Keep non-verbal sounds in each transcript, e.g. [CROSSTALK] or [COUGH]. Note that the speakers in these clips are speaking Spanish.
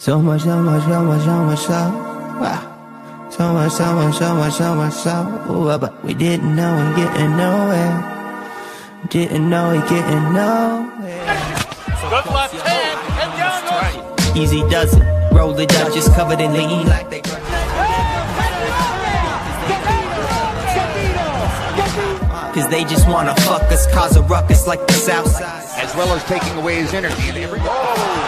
So much, so much, so much, so much, so wow. So much, so much, so much, so much, so wow. But we didn't know we are getting nowhere. Didn't know we are getting nowhere. Good left hand and down. Easy does it. Roll the just covered in lean they. Cause they just wanna fuck us, cause a ruckus like the south side, As well as taking away his energy Oh.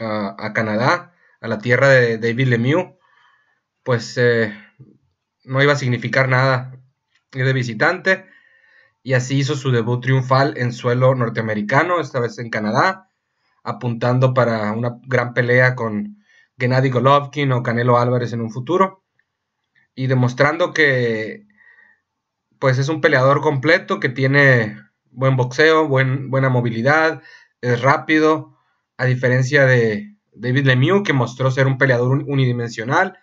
a, Canadá, a la tierra de David Lemieux, pues eh, no iba a significar nada de visitante. Y así hizo su debut triunfal en suelo norteamericano, esta vez en Canadá, apuntando para una gran pelea con Gennady Golovkin o Canelo Álvarez en un futuro. Y demostrando que pues es un peleador completo que tiene buen boxeo, buena movilidad, es rápido, a diferencia de David Lemieux, que mostró ser un peleador unidimensional.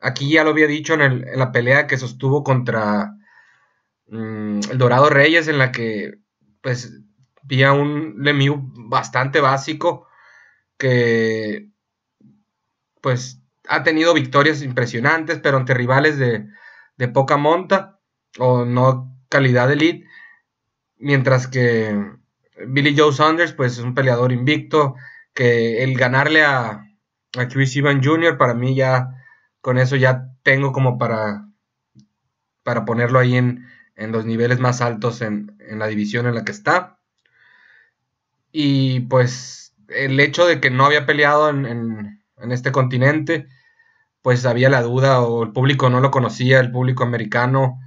Aquí ya lo había dicho en, la pelea que sostuvo contra mm, el Dorado Reyes, en la que pues vi a un Lemieux bastante básico que pues ha tenido victorias impresionantes, pero ante rivales de, de poca monta o no calidad de elite, mientras que Billy Joe Saunders, pues es un peleador invicto, que el ganarle a, a Chris ivan Jr., para mí ya, con eso ya tengo como para, para ponerlo ahí en, en los niveles más altos en, en, la división en la que está. Y pues el hecho de que no había peleado en, en este continente, pues había la duda o el público no lo conocía, el público americano,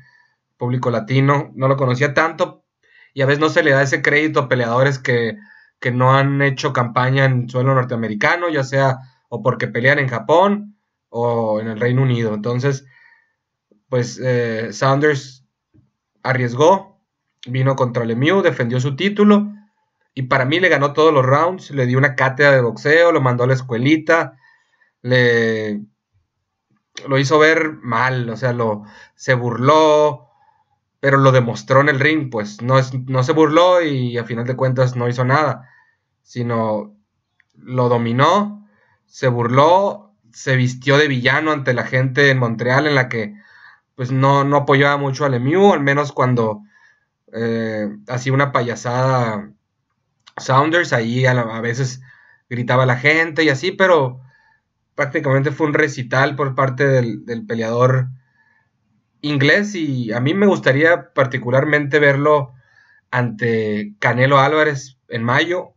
público latino, no lo conocía tanto, y a veces no se le da ese crédito a peleadores que, no han hecho campaña en suelo norteamericano, ya sea o porque pelean en Japón o en el Reino Unido. Entonces, pues eh, Saunders arriesgó, vino contra Lemieux, defendió su título y para mí le ganó todos los rounds, le dio una cátedra de boxeo, lo mandó a la escuelita, le lo hizo ver mal, o sea, lo se burló, pero lo demostró en el ring, pues no, es, no se burló y a final de cuentas no hizo nada, sino lo dominó, se burló, se vistió de villano ante la gente en Montreal en la que pues no, no apoyaba mucho a Lemieux, al menos cuando eh, hacía una payasada Sounders, ahí a, veces gritaba la gente y así, pero prácticamente fue un recital por parte del peleador inglés y a mí me gustaría particularmente verlo ante Canelo Álvarez en mayo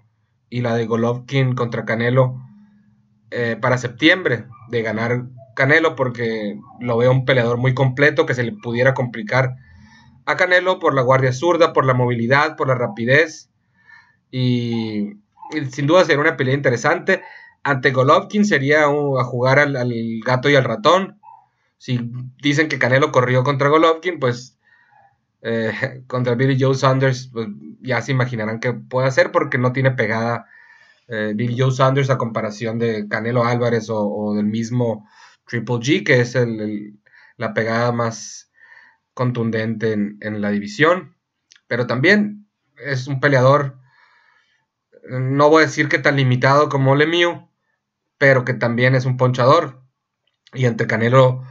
y la de Golovkin contra Canelo eh, para septiembre de ganar Canelo porque lo veo un peleador muy completo que se le pudiera complicar a Canelo por la guardia zurda, por la movilidad, por la rapidez y, sin duda sería una pelea interesante. Ante Golovkin sería a jugar al gato y al ratón si dicen que Canelo corrió contra Golovkin, pues eh, [LAUGHS] contra Billy Joe Saunders, pues ya se imaginarán que puede hacer porque no tiene pegada eh, Billy Joe Saunders a comparación de Canelo Álvarez o, del mismo Triple G, que es la pegada más contundente en, la división. Pero también es un peleador, no voy a decir que tan limitado como Lemieux, pero que también es un ponchador. Y entre Canelo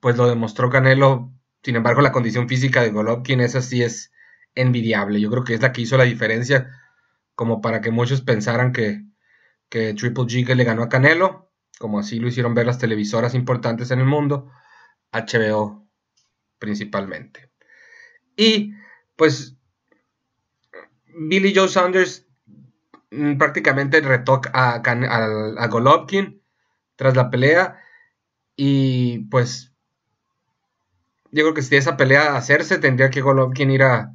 pues lo demostró Canelo. Sin embargo, la condición física de Golovkin, esa sí es envidiable. Yo creo que es la que hizo la diferencia, como para que muchos pensaran que, que Triple G le ganó a Canelo, como así lo hicieron ver las televisoras importantes en el mundo, HBO principalmente. Y pues Billy Joe Saunders mm, prácticamente retoc a, a, a Golovkin tras la pelea y pues yo creo que si esa pelea hacerse, tendría que Golovkin ir a,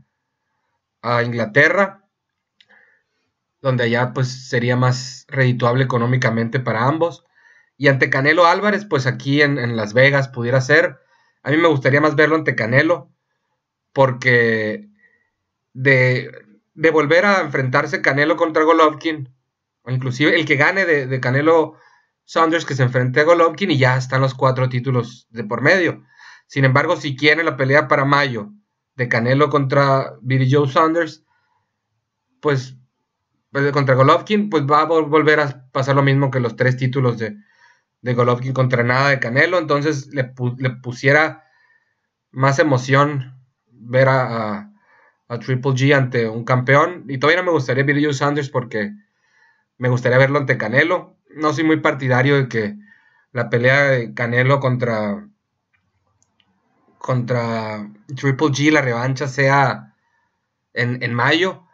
Inglaterra, donde allá pues sería más redituable económicamente para ambos. Y ante Canelo Álvarez, pues aquí en, Las Vegas pudiera ser. A mí me gustaría más verlo ante Canelo, porque de, volver a enfrentarse Canelo contra Golovkin, o inclusive el que gane de, de Canelo Saunders que se enfrente a Golovkin y ya están los cuatro títulos de por medio. Sin embargo, si quiere la pelea para mayo de Canelo contra Billy Joe Saunders, pues, pues contra Golovkin, pues va a volver a pasar lo mismo que los tres títulos de, Golovkin contra nada de Canelo. Entonces le, pusiera más emoción ver a, Triple G ante un campeón. Y todavía no me gustaría Billy Joe Saunders porque me gustaría verlo ante Canelo. No soy muy partidario de que la pelea de Canelo contra contra Triple G, la revancha sea en, en mayo.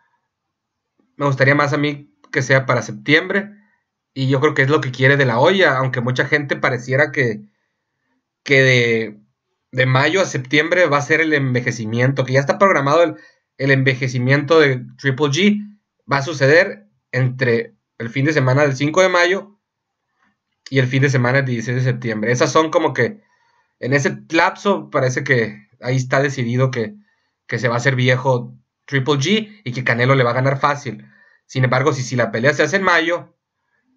Me gustaría más a mí que sea para septiembre. Y yo creo que es lo que quiere de la olla, aunque mucha gente pareciera que, que de, de mayo a septiembre va a ser el envejecimiento, que ya está programado el, el envejecimiento de Triple G. Va a suceder entre el fin de semana del 5 de mayo y el fin de semana del 16 de septiembre. Esas son como que en ese lapso parece que ahí está decidido que, se va a hacer viejo Triple G y que Canelo le va a ganar fácil. Sin embargo, si, si la pelea se hace en mayo,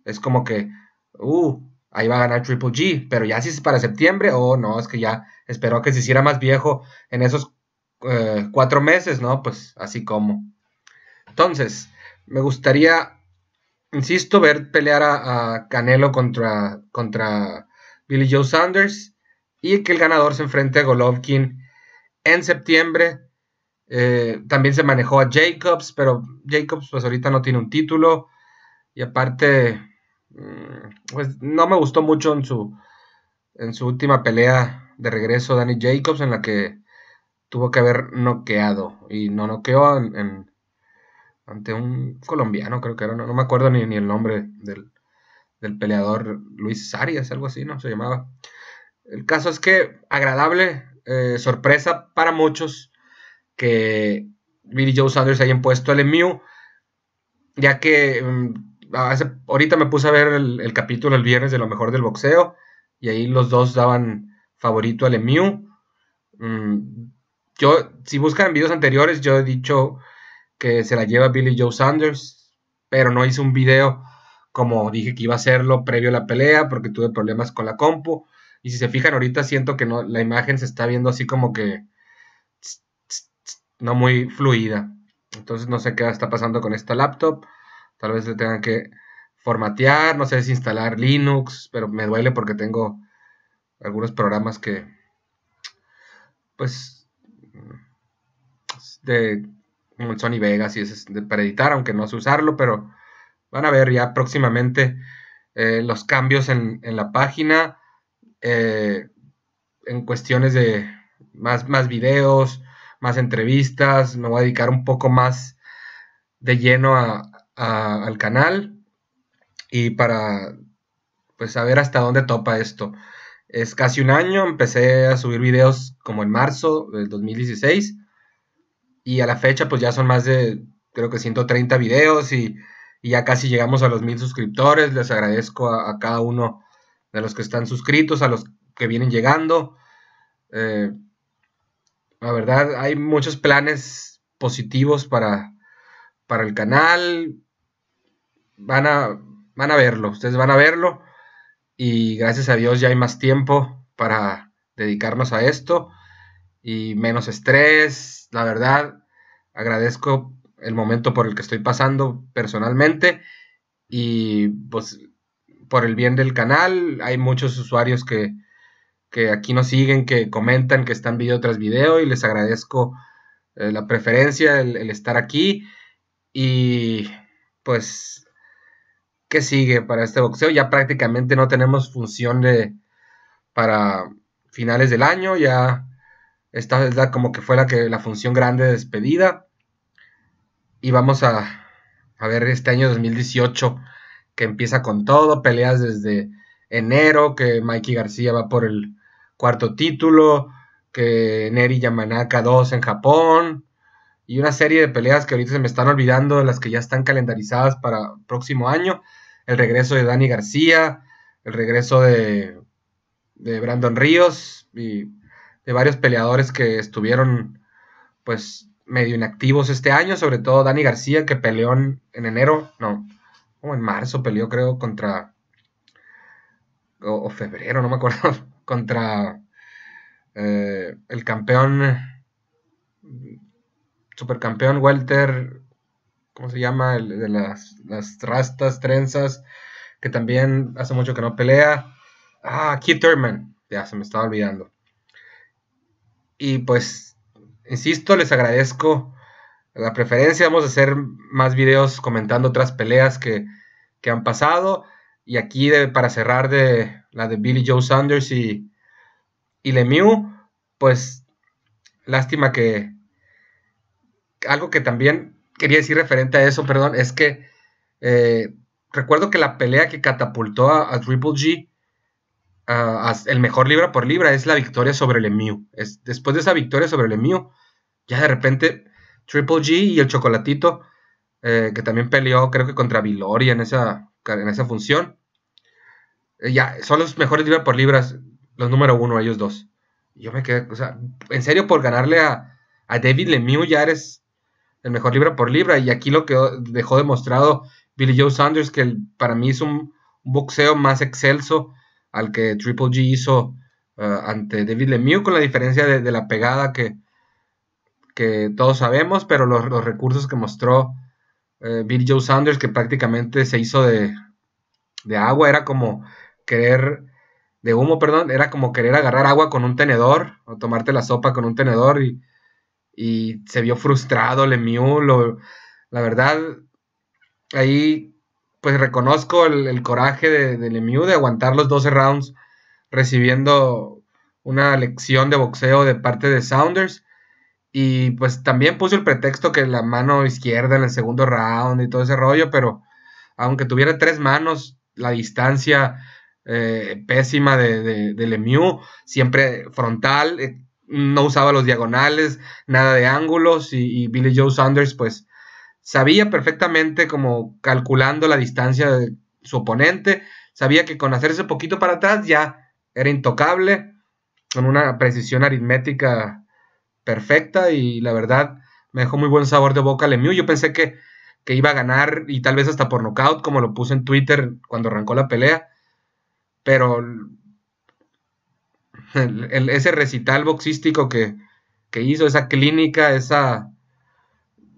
es como que, uh, ahí va a ganar Triple G, pero ya si es para septiembre, o oh, no, es que ya espero que se hiciera más viejo en esos eh, cuatro meses, ¿no? Pues así como. Entonces, me gustaría, insisto, ver pelear a, Canelo contra, contra Billy Joe Sanders y que el ganador se enfrente a Golovkin en septiembre. Eh, también se manejó a Jacobs, pero Jacobs pues ahorita no tiene un título y aparte mm, pues no me gustó mucho en su, en su última pelea de regreso Danny Jacobs en la que tuvo que haber noqueado y no noqueó ante un colombiano, creo que era, no, me acuerdo ni, ni el nombre del, del, peleador Luis Arias, algo así, ¿no? Se llamaba. El caso es que agradable eh, sorpresa para muchos que Billy Joe Sanders hayan puesto el emu, ya que mm, ahorita me puse a ver el, capítulo el viernes de lo mejor del boxeo y ahí los dos daban favorito al emu. Mm, yo, si buscan videos anteriores, yo he dicho que se la lleva Billy Joe Sanders, pero no hice un video como dije que iba a hacerlo previo a la pelea porque tuve problemas con la compu. Y si se fijan ahorita, siento que no, la imagen se está viendo así como que no muy fluida. Entonces no sé qué está pasando con esta laptop. Tal vez le tengan que formatear, no sé si instalar Linux, pero me duele porque tengo algunos programas que, pues, de Sony Vegas y es para editar, aunque no es usarlo, pero van a ver ya próximamente eh, los cambios en la página. Eh, en cuestiones de más, más videos, más entrevistas, me voy a dedicar un poco más de lleno al canal y para pues saber hasta dónde topa esto. Es casi un año, empecé a subir videos como en marzo del 2016 y a la fecha pues ya son más de creo que 130 videos y, ya casi llegamos a los mil suscriptores. Les agradezco a cada uno de los que están suscritos, a los que vienen llegando. Eh, la verdad, hay muchos planes positivos para, para el canal. Van a, van a verlo, ustedes van a verlo. Y gracias a Dios ya hay más tiempo para dedicarnos a esto y menos estrés. La verdad, agradezco el momento por el que estoy pasando personalmente y pues por el bien del canal. Hay muchos usuarios que, aquí nos siguen, que comentan, que están video tras video y les agradezco eh, la preferencia, el, estar aquí. Y pues, ¿qué sigue para este boxeo? Ya prácticamente no tenemos función de, para finales del año, ya esta es la, como que fue la, que, la función grande de despedida. Y vamos a, a ver este año 2018 que empieza con todo, peleas desde enero, que Mikey García va por el cuarto título, que Neri Yamanaka 2 en Japón, y una serie de peleas que ahorita se me están olvidando, de las que ya están calendarizadas para el próximo año, el regreso de Dani García, el regreso de, de Brandon Ríos y de varios peleadores que estuvieron pues medio inactivos este año, sobre todo Dani García que peleó en enero, no, como en marzo peleó, creo, contra. O, febrero, no me acuerdo. [LAUGHS] contra eh, el campeón. Supercampeón Welter. ¿Cómo se llama? El, de las, las rastas, trenzas. Que también hace mucho que no pelea. Ah, Keith Thurman. Ya se me estaba olvidando. Y pues, insisto, les agradezco la preferencia. Vamos a hacer más videos comentando otras peleas que, han pasado. Y aquí para cerrar de la de Billy Joe Sanders y, y Lemieux, pues lástima que algo que también quería decir referente a eso, perdón, es que eh, recuerdo que la pelea que catapultó a, Triple G, el mejor libra por libra, es la victoria sobre Lemieux. después de esa victoria sobre Lemieux, ya de repente Triple G y el Chocolatito, eh, que también peleó, creo que contra Viloria en esa, en esa función. Eh, ya, son los mejores libras por libras, los número uno, ellos dos. Yo me quedo o sea, en serio, por ganarle a, David Lemieux ya eres el mejor libra por libra. Y aquí lo que dejó demostrado Billy Joe Sanders, que para mí es un, boxeo más excelso al que Triple G hizo eh, ante David Lemieux, con la diferencia de la pegada que que todos sabemos, pero los, recursos que mostró eh, Bill Joe Saunders, que prácticamente se hizo de, agua, era como querer, de humo, perdón, era como querer agarrar agua con un tenedor o tomarte la sopa con un tenedor y, y se vio frustrado Lemieux, lo, la verdad, ahí pues reconozco el, coraje de, de, Lemieux de aguantar los 12 rounds recibiendo una lección de boxeo de parte de Saunders y pues también puso el pretexto que la mano izquierda en el segundo round y todo ese rollo, pero aunque tuviera tres manos, la distancia eh, pésima de, Lemieux, siempre frontal, eh, no usaba los diagonales, nada de ángulos, y, Billy Joe Saunders pues sabía perfectamente como calculando la distancia de su oponente, sabía que con hacerse poquito para atrás ya era intocable, con una precisión aritmética perfecta y la verdad me dejó muy buen sabor de boca Lemieux. Yo pensé que, iba a ganar y tal vez hasta por nocaut, como lo puse en Twitter cuando arrancó la pelea, pero ese recital boxístico que, hizo, esa clínica, esa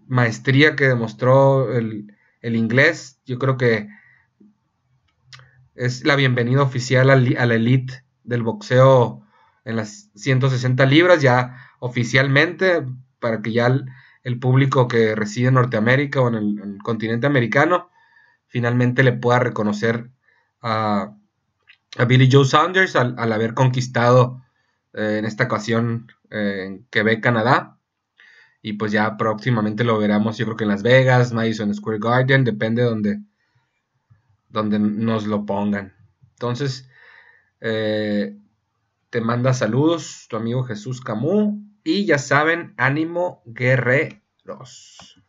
maestría que demostró el, inglés, yo creo que es la bienvenida oficial a, a la elite del boxeo en las 160 libras. Ya oficialmente para que ya el, público que reside en Norteamérica o en el, continente americano finalmente le pueda reconocer a, Billy Joe Saunders al, haber conquistado eh, en esta ocasión eh, en Quebec, Canadá. Y pues ya próximamente lo veremos, yo creo que en Las Vegas, Madison Square Garden, depende donde, donde nos lo pongan. Entonces, eh, te manda saludos tu amigo Jesús Camus. Y ya saben, ánimo guerreros.